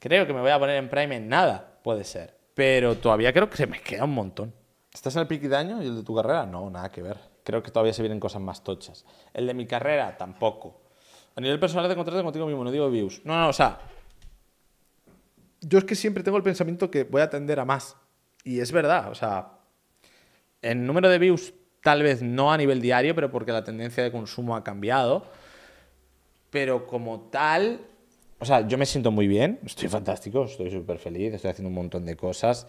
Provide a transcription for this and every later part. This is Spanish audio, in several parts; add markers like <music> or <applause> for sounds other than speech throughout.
Creo que me voy a poner en Prime en nada, puede ser. Pero todavía creo que se me queda un montón. ¿Estás en el pique de año y el de tu carrera? No, nada que ver. Creo que todavía se vienen cosas más tochas. El de mi carrera, tampoco. A nivel personal te encontraste contigo mismo, no digo views. No, no, o sea. Yo es que siempre tengo el pensamiento que voy a tender a más. Y es verdad, o sea. El número de views, tal vez no a nivel diario, pero porque la tendencia de consumo ha cambiado. Pero como tal, o sea, yo me siento muy bien, estoy fantástico, estoy súper feliz, estoy haciendo un montón de cosas.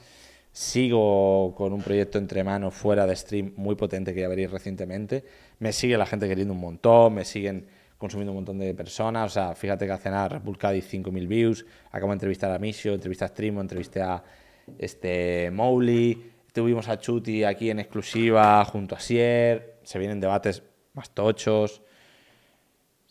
Sigo con un proyecto entre manos fuera de stream muy potente que ya veréis recientemente. Me sigue la gente queriendo un montón, me siguen consumiendo un montón de personas. O sea, fíjate que hace nada Repul 5.000 views. Acabo de entrevistar a Misio, entrevisté a Streamo, entrevisté a este, Tuvimos a Chuti aquí en exclusiva junto a Sier. Se vienen debates más tochos.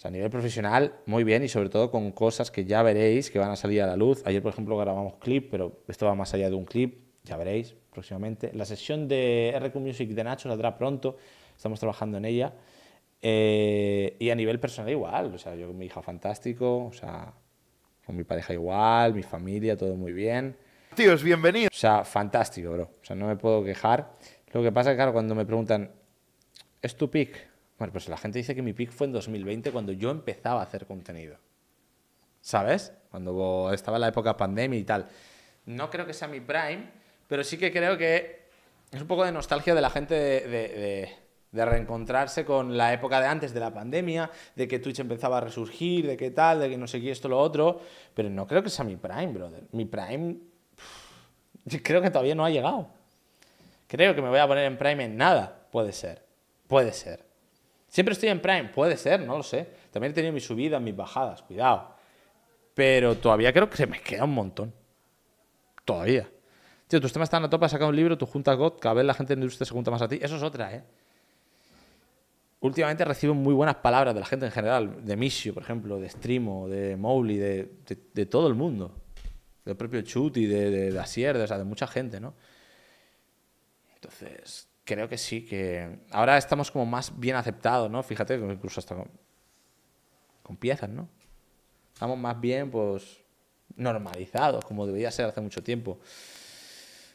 O sea, a nivel profesional, muy bien y sobre todo con cosas que ya veréis que van a salir a la luz. Ayer, por ejemplo, grabamos clip, pero esto va más allá de un clip, ya veréis próximamente. La sesión de RQ Music de Nacho saldrá pronto, estamos trabajando en ella. Eh, y a nivel personal igual, o sea, yo con mi hija fantástico, o sea, con mi pareja igual, mi familia, todo muy bien. Tíos, bienvenidos. O sea, fantástico, bro. O sea, no me puedo quejar. Lo que pasa es que, claro, cuando me preguntan, ¿es tu pick? pues la gente dice que mi pick fue en 2020 cuando yo empezaba a hacer contenido. ¿Sabes? Cuando estaba en la época pandemia y tal. No creo que sea mi prime, pero sí que creo que es un poco de nostalgia de la gente de, reencontrarse con la época de antes de la pandemia, de que Twitch empezaba a resurgir, de qué tal, de que no sé qué, esto, lo otro. Pero no creo que sea mi prime, brother. Mi prime <laughs> creo que todavía no ha llegado. Creo que me voy a poner en prime en nada. Puede ser. Puede ser. Siempre estoy en Prime, puede ser, no lo sé. También he tenido mis subidas, mis bajadas, cuidado. Pero todavía creo que se me queda un montón. Todavía. Tío, tus temas están a tope, has sacado un libro, tú juntas God, cada vez la gente en la industria se junta más a ti. Eso es otra, ¿eh? Últimamente recibo muy buenas palabras de la gente en general, de Misio, por ejemplo, de Streamo, de Mowgli, de, de, todo el mundo. Del propio Chuti, de, de, Asier, de mucha gente, ¿no? Entonces, creo que sí, que ahora estamos como más bien aceptados, ¿no? Fíjate, incluso hasta con, piezas, ¿no? Estamos más bien, pues, normalizados, como debería ser hace mucho tiempo.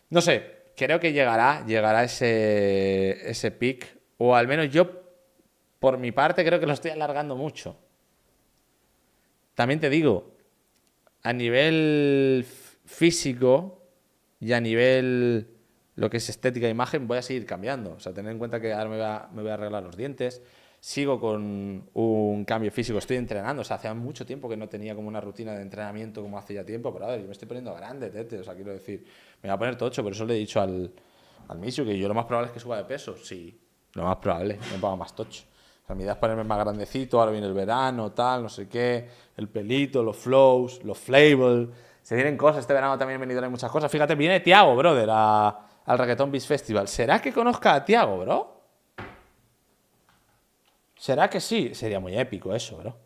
No sé, creo que llegará, llegará ese, ese pick, o al menos yo, por mi parte, creo que lo estoy alargando mucho. También te digo, a nivel físico y a nivel lo que es estética e imagen, voy a seguir cambiando. O sea, tener en cuenta que ahora me voy a, arreglar los dientes, sigo con un cambio físico, estoy entrenando, o sea, hace mucho tiempo que no tenía como una rutina de entrenamiento como hace ya tiempo, pero a ver, yo me estoy poniendo grande, tete, o sea, quiero decir, me voy a poner tocho, pero eso le he dicho al, al que yo lo más probable es que suba de peso, sí, lo más probable, me ponga más tocho. O sea, mi idea es ponerme más grandecito, ahora viene el verano, tal, no sé qué, el pelito, los flows, los flavors, se vienen cosas, este verano también me venido muchas cosas, fíjate, viene Tiago, brother, a al Reggaeton Biz Festival. ¿Será que conozca a Tiago, bro? ¿Será que sí? Sería muy épico eso, bro.